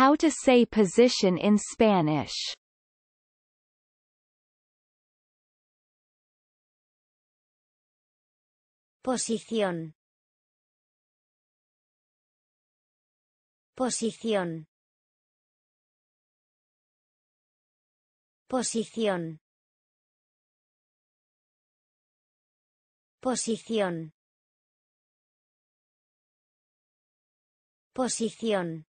how to say position in Spanish. Posición. Posición. Posición. Posición. Posición.